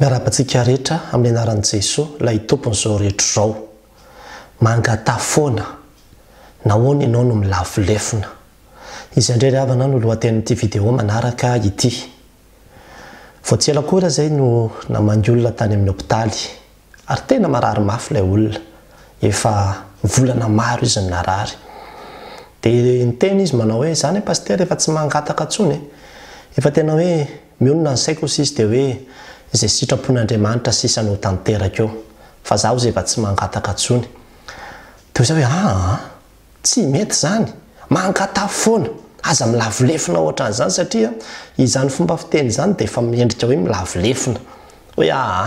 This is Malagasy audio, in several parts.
miara-patsika rehetra amin'ny anaran'ny jesosy la tomponyzao reetro ao aaa fôanaoaonayam'yyde nytena izy manao hoe zany e, pastera efa tsy mangataka ntsony e efa tena hoe mionona ny saiko sy izy de hoe zay sitrapon'andriamanitra sisanyho tanteraka eo fa zah ho izay fa tsy mangataka ntsony deho iza hoe aan ah, tsy mety zany mangata foana aza milavilefona ohatra an' izany satria izany fomba fiteny izany di efa miendrika hoe milavilefona hoe aa ah,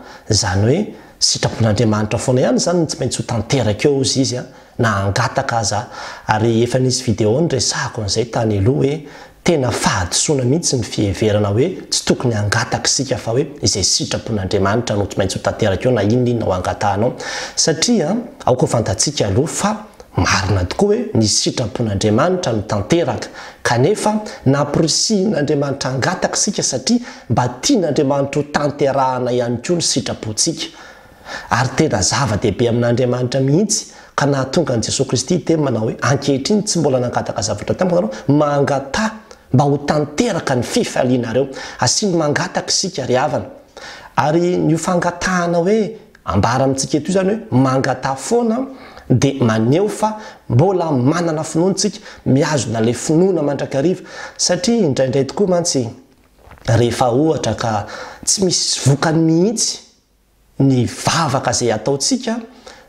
zany hoe sitrapon'andriamanitra foana ihany zany no tsy maintsy ho tanterakaeo izy izy ah, a na angataka aza ary efa nisy video nyresako n'izay tany aloha hoe tena fahadisoana mihitsy ny fiheverana hoe tsy tokony angataka sika fa hoe izay sitrapon'andriamanitra no tsy maintsy ho tanterakeo na ino na inona ho angatahnao satria ah, ao ko fantatsiaka aloha fa marina tokoa hoe ny sitrapon'andriamanitra ny tanteraka kanefa naprsin'andriamanitra angataksika satria mba tia n'andiamanitra ho tanterahana hany ko ny itraponsikaalaa debe amin'n'andriamanitra mihitsy ka nahtongan jesos kristy te mana hoe akehitr iny tsy mbola nangataka zavatra tamimangata mba ho tanteraka ny fifalianareo asany mangataksi ranaayyfthaa hoe ambaramitsika etzany hoe mangat foana de maneo fa mbola manana finonatsika miazona lay finoana mandrakariva satria indraindray tokoa matshaohta ka tsy misy vokany mihitsy ny vavaka zay ataotsika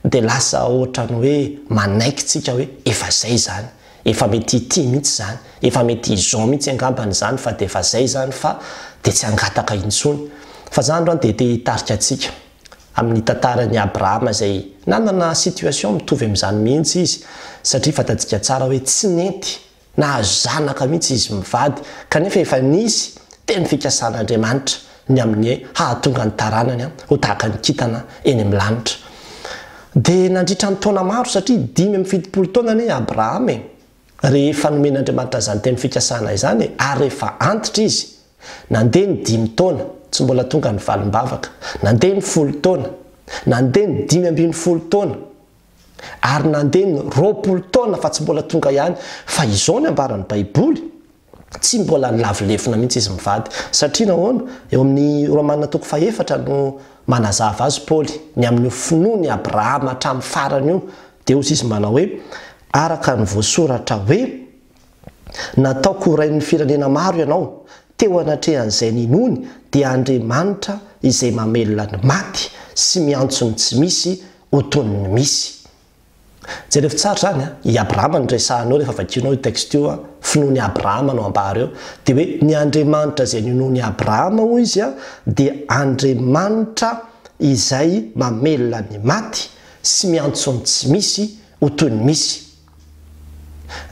de lasa ohtrany hoe manaiky tsika hoe eazay zanyefametyti mihitsy zanyefametyan mihitsy angambanyzany fa de efazay zany fa de tsy angataka intsony fa zay ro any de te tarika atsika amin'ny tantara ny abrahama zay nanana situation mitovy am'zany mihitsy izy satria fatatsika tsara hoe tsy nety nazanaka mihitsy izy mivady eefaiy te nyfikasan'andiamanitra ny amin'nye hahatonga ny taranany a hotahaka nykitana eny am'nlanitray m'y iipolonahnadmatrazanyteasnazanyy anitra iz nane ny imytna tsy mbola tonga ny valimbavaka nandeha ny folotaona nandeha ny dimy ambin'ny folotaona ary nandeha ny ropolotaona fa tsy mbola tonga ihany fa izao ny ambarany baiboly tsy mbola nylavilefona mihitsy izy mivay aaeoami'y rmaa toko faefatra no manazava azy paly ny amin'nyfinoa ny abrahama hatra'y faranyo de z izy manahoe ka ny voasoratra oenooany firanenaaoanao teo anatrehan'izay ni nony dia andriamanitra izay mamelona ny maty sy miantsony tsy misy hotony ny misy zay rehefa tsaro zany a i abrahama nyresahin eo rehefa vakinao i takxt io a finoa ny abrahama no ambareo dia oe ny andriamanitra izay ninony abrahama o izy a dia andriamanitra izay mamelona ny maty sy miantsony tsy misy otony misy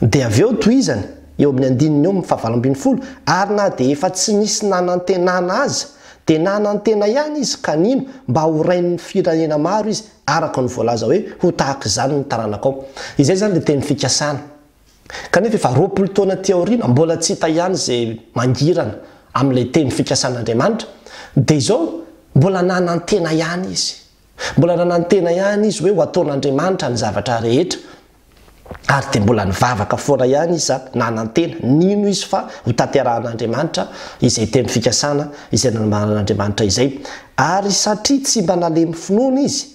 dia av eo to izany eo amin'ny andinina eo mfavalo ambin'ny folo ary na de efa tsy misy nanantenana aza de nanantena ihany izy ka nino mba horainny firanena maro izy nyzaoeyayeaaantaanantena iany izleay izy oe oataonaandriamanitra ny zavatra rehetra ary di mbola nivavaka foana ihany izy za nanan tena nino izy fa hotaterahan'andriamanitra izay teny fikasana izay namaan'andriamanitra izay ary satria tsy mba nale myfinoana izy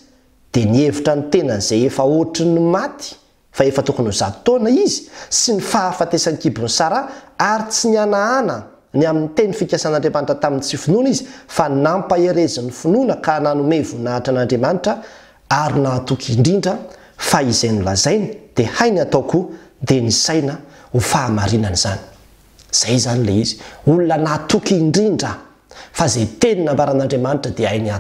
dia nihevitra ny tena zay efa otry ny maty fa efa tokony hozaty taona izy sy ny fahafatesan'ny kibon'ny sara ary tsy nyanahana ny amin'ny teny fikasanandriamanitra tamin'ny tsy finoana izy fa nampaherezin'ny finoana ka nanome voninahitra an'andriamanitra ary nahatoky indrindra fa izay nylazainy de hai ny ataoko de n saina ho fahinany zanyay y i olona natoky indrindra fa zay teny nambaran'andriamanitra de aiy yno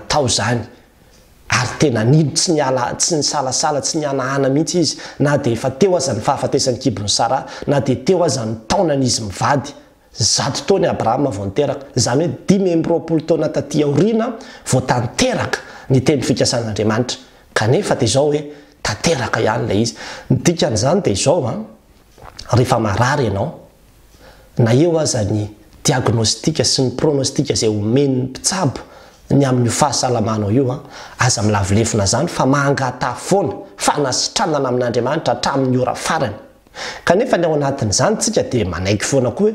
tsytsy nsalasala tsy nyanahana mihitsy izy na deefa teo azany fahafatesan'ny kibo'ny sara na de teo aza ny taonan'izy mivady za tonyabraham vnteraka zanyoe dimembrolotaonatatya orina votnteraka ny tenanaratra tateraka ihany lay izy ni dikan'izany dia izao a ah, rehefa marary ianao na eo aza ny diagnostika sy ny pronostika izay omenyny mpitsabo ny amin'ny hofahasalamanao io a ah, aza milavilefina zany fa mahangata foana fanasitranana amin'andriamanitra hatramin'ny ora farany kanefa ny ao anatin'izany tsika dia manaiky foana koa oe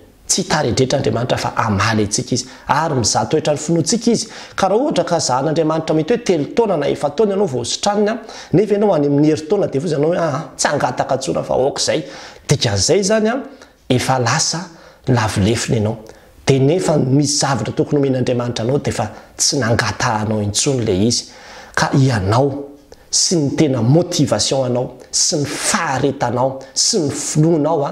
tsy hitaredretra andriamanitra fa amale ntsika izy ary mizahtoetra ny finoantsika izy kaaha ohtra ka zah n'andriamanitra mety hoe telotanana efatna ah, anao otrenaoay ai'yheinade anaosyaazarooyaoianao sy ny tena motivation anao sy ny faharetanao sy ny fioanao a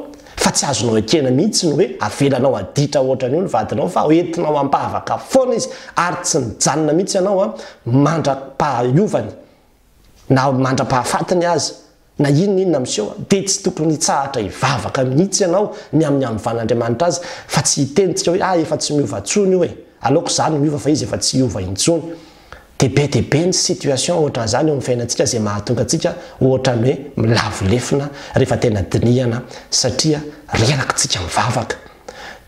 fa tsy azonao akena mihitsy ny hoe avelanao aditra oatra ny io ny vadinao fa entinao ambavaka foana izy ary tsy nijanona mihitsy ianao a ah, mandra-pahaiovany na mandra-pahafatiny azy na inona inona misehoa ah, dia tsy tokony hitsahatra hivavaka mihitsy ianao ny amin'ny hanovan'andriamanitra azy fa tsy hitenitsika hoe ah efa tsy miovantsony io e aleoko izany miova fa izy efa tsy iova intsony deibe deibe ny sitationohaan'zany fiainatsia zay mahangatsiayoeialenaeenainianaerksia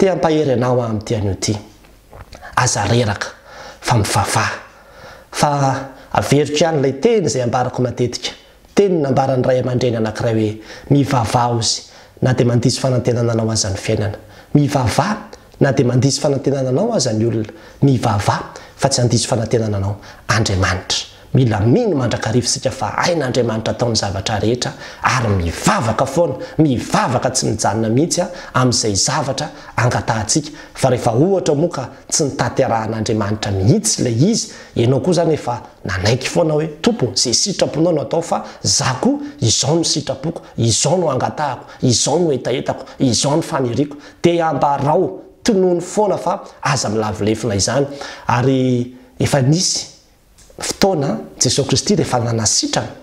iaaaahey anao'tiyozerafa ia eika any lay teny zay ambarako matetika tenynmaranyray aareny anarayoeminad naenanao azny iainanamia na de mandisy fanatenananao azanyolona mivava fa tsy andiso fanantenana anao andriamanitra mila mino mandrakarivosika fa ain'andriamanitra ataony zavatra rehetra ary mivavaka foana mivavaka tsy nijanona mihitsya amin'izay zavatra angatahntsika fa rehefa ohatra moka tsy nitaterahan'andriamanitra mihitsy lay izy anao koa zany efa nanaiky foana hoe tompo zay sitraponao no atao fa za ko izao no sitrapoko izao no angatahako izao no etaetako izao no faniriako di ambarao tonoa ny foana fa aza milavilefona izany ary efa nisy fotoana jesosy kristy rehefa nanasitrana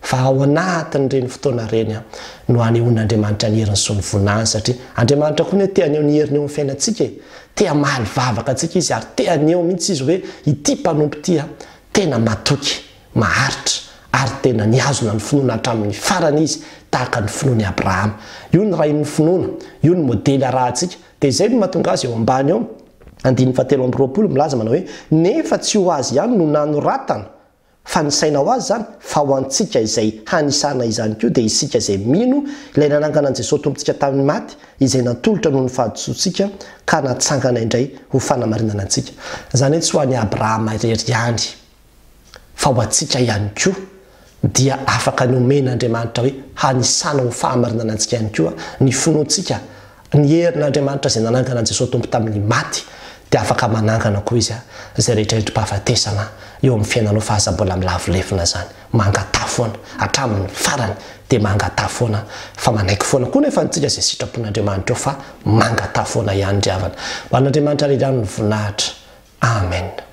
fa ao anatiny reny fotoana renya no any on'andriamanitra nyheriny sony voinany satria andriamanitra ko ny ho teanyo nheinyeo fainatsikahavaka e. sika izy ary teanyeo mihitsy izy oe i mpnomp tyatena maoky ahaitra aytena nazonany finona hatrain'ny farana izy tahaka ny finoana abrahama io anynoana y dey ahka d zay anaazyeoy aonateo amroalo mlaza mana hoe nefa tsy o azy iany no nano ratana fa ny sainaho azy zany fa ho antsika izay hanisana izany ko de isika izay mino ilay nanangana anjesosy tompotsika tamin'ny maty izay natolotra noho ny fahadisosika ka natangana indray ho fanamainanasika zany hoe tsy ho any abrahama reryany fa ho atsika ihany koa dia afaka nomen'andriamanitrahoe hanisana hofahamarinana atsika ihay ko ny finoatsika ny herin'andriamanitra zay nanangana anjesosy tompo tamin'ny maty de afaka manangana koa izy a zay rehetrarehtrympahafatesana eo amin'ny fiainanao fa aza mbola milavilevina zany mangata foana atramin'ny farany dia mangata foana fa manaiky foana koa nefa ny tsika izay sitrapon'andriamanitra eo fa mangata foana iany ndriavana ho an'andriamanitra ra irano ny vonahitra amen